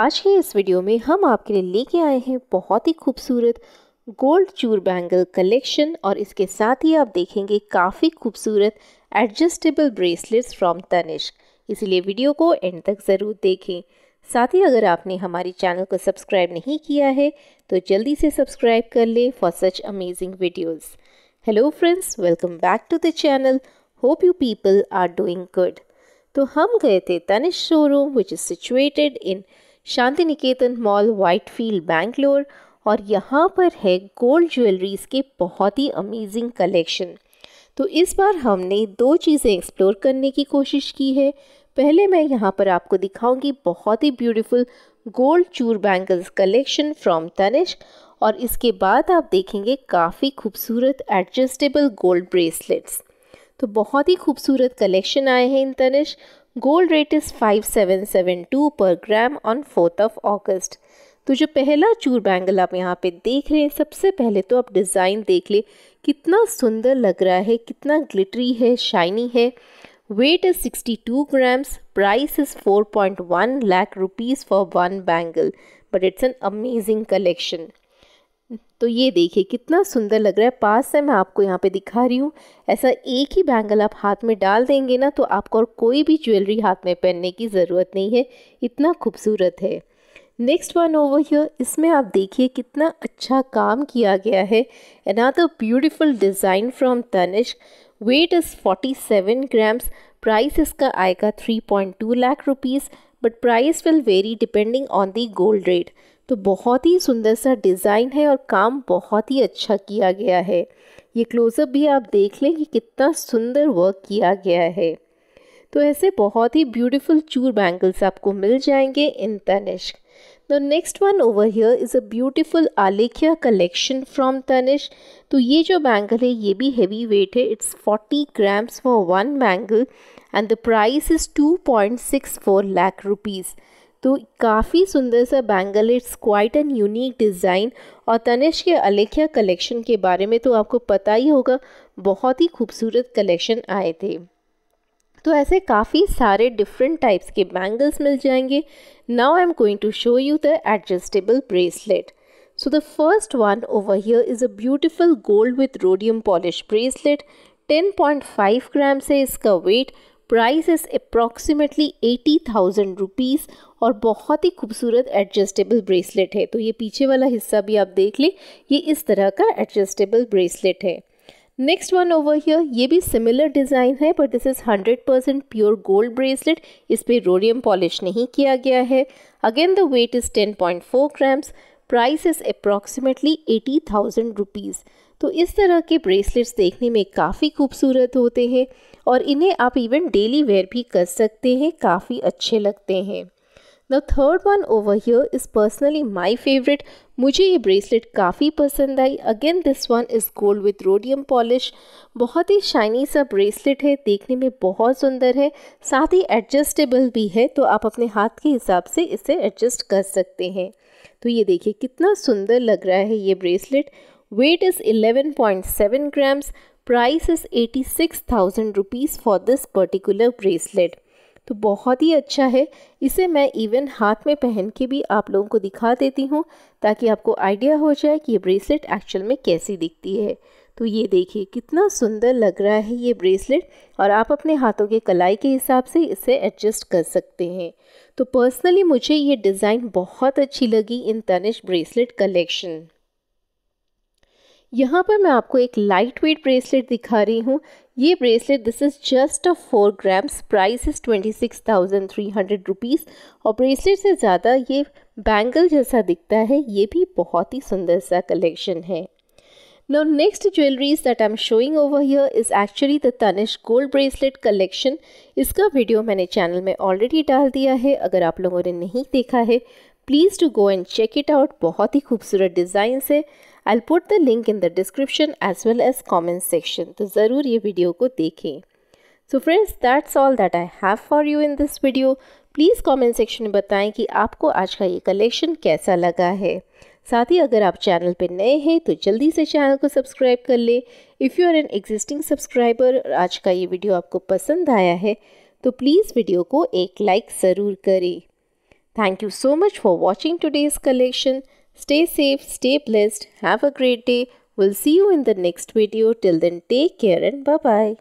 आज के इस वीडियो में हम आपके लिए लेके आए हैं बहुत ही खूबसूरत गोल्ड चूर बैंगल कलेक्शन और इसके साथ ही आप देखेंगे काफ़ी खूबसूरत एडजस्टेबल ब्रेसलेट्स फ्रॉम तनिष्क इसीलिए वीडियो को एंड तक ज़रूर देखें साथ ही अगर आपने हमारे चैनल को सब्सक्राइब नहीं किया है तो जल्दी से सब्सक्राइब कर लें for such amazing videos hello friends welcome back to the channel hope you people are doing good तो हम गए थे Tanishq showroom which is situated in Shanti Niketan mall Whitefield Bangalore और यहाँ पर है गोल्ड ज्वेलरीज़ के बहुत ही अमेजिंग कलेक्शन तो इस बार हमने दो चीज़ें एक्सप्लोर करने की कोशिश की है पहले मैं यहाँ पर आपको दिखाऊंगी बहुत ही ब्यूटीफुल गोल्ड चूर बैंगल्स कलेक्शन फ्रॉम तनिष्क और इसके बाद आप देखेंगे काफ़ी खूबसूरत एडजस्टेबल गोल्ड ब्रेसलेट्स तो बहुत ही खूबसूरत कलेक्शन आए हैं in Tanishq gold rate is five seven seven two per gram on fourth of August तो जो पहला चूर बैंगल आप यहाँ पे देख रहे हैं सबसे पहले तो आप डिज़ाइन देख ले कितना सुंदर लग रहा है कितना ग्लिटरी है शाइनी है weight is sixty two grams price is four point one lakh rupees for one bangle but it's an amazing collection तो ये देखिए कितना सुंदर लग रहा है पास से मैं आपको यहाँ पे दिखा रही हूँ ऐसा एक ही बैंगल आप हाथ में डाल देंगे ना तो आपको और कोई भी ज्वेलरी हाथ में पहनने की ज़रूरत नहीं है इतना खूबसूरत है नेक्स्ट वन ओवर हियर इसमें आप देखिए कितना अच्छा काम किया गया है another beautiful design from Tanishq weight is forty seven grams price इसका आएगा three point two lakh rupees but price will vary depending on the gold rate तो बहुत ही सुंदर सा डिज़ाइन है और काम बहुत ही अच्छा किया गया है ये क्लोज़अप भी आप देख लें कि कितना सुंदर वर्क किया गया है तो ऐसे बहुत ही ब्यूटीफुल चूर बैंगल्स आपको मिल जाएंगे in Tanishq the next one over here is a beautiful Alekhya collection from Tanishq तो ये जो बैंगल है ये भी हैवी वेट है it's 40 grams for one bangle and the price is 2.64 lakh rupees तो काफ़ी सुंदर सा bangle it's quite and unique design और तनिष के अलेख्या कलेक्शन के बारे में तो आपको पता ही होगा बहुत ही खूबसूरत कलेक्शन आए थे तो ऐसे काफ़ी सारे डिफरेंट टाइप्स के बैंगल्स मिल जाएंगे now I am going to show you the adjustable bracelet so the first one over here is a beautiful gold with rhodium polish bracelet 10.5 gram से इसका weight price is approximately eighty thousand rupees और बहुत ही खूबसूरत adjustable bracelet है तो ये पीछे वाला हिस्सा भी आप देख लें ये इस तरह का एडजस्टेबल ब्रेसलेट है नेक्स्ट वन ओवर हियर ये भी सिमिलर डिज़ाइन है but this is hundred percent pure gold bracelet इस पर रोडियम पॉलिश नहीं किया गया है again the weight is ten point four grams price is approximately eighty thousand rupees तो इस तरह के ब्रेसलेट्स देखने में काफ़ी खूबसूरत होते हैं और इन्हें आप इवन डेली वेयर भी कर सकते हैं काफ़ी अच्छे लगते हैं the third one over here is personally my favourite मुझे ये ब्रेसलेट काफ़ी पसंद आई again this one is gold with rhodium polish बहुत ही शाइनी सा ब्रेसलेट है देखने में बहुत सुंदर है साथ ही एडजस्टेबल भी है तो आप अपने हाथ के हिसाब से इसे एडजस्ट कर सकते हैं तो ये देखिए कितना सुंदर लग रहा है ये bracelet weight is 11.7 grams price is eighty six thousand rupees for this particular bracelet तो बहुत ही अच्छा है इसे मैं इवन हाथ में पहन के भी आप लोगों को दिखा देती हूँ ताकि आपको आइडिया हो जाए कि ये ब्रेसलेट एक्चुअल में कैसी दिखती है तो ये देखिए कितना सुंदर लग रहा है ये ब्रेसलेट और आप अपने हाथों के कलाई के हिसाब से इसे एडजस्ट कर सकते हैं तो पर्सनली मुझे ये डिज़ाइन बहुत अच्छी लगी इन तनिश ब्रेसलेट कलेक्शन यहाँ पर मैं आपको एक लाइट वेट ब्रेसलेट दिखा रही हूँ ये bracelet this is just a four grams price is twenty six thousand three hundred rupees और ब्रेसलेट से ज़्यादा ये बैंगल जैसा दिखता है ये भी बहुत ही सुंदर सा कलेक्शन है no next jewelleries that I am showing over here is actually the Tanishq gold bracelet collection इसका वीडियो मैंने चैनल में ऑलरेडी डाल दिया है अगर आप लोगों ने नहीं देखा है please to go and check it out बहुत ही खूबसूरत डिज़ाइन है I put the link in the description as well as comment section तो ज़रूर ये वीडियो को देखें so friends that's all that I have for you in this video please comment section में बताएं कि आपको आज का ये कलेक्शन कैसा लगा है साथ ही अगर आप चैनल पर नए हैं तो जल्दी से चैनल को सब्सक्राइब कर लें if you are an existing subscriber और आज का ये वीडियो आपको पसंद आया है तो प्लीज़ वीडियो को एक लाइक ज़रूर करें thank you so much for watching today's collection Stay safe, stay blessed, have a great day. We'll see you in the next video. Till then, take care and bye bye.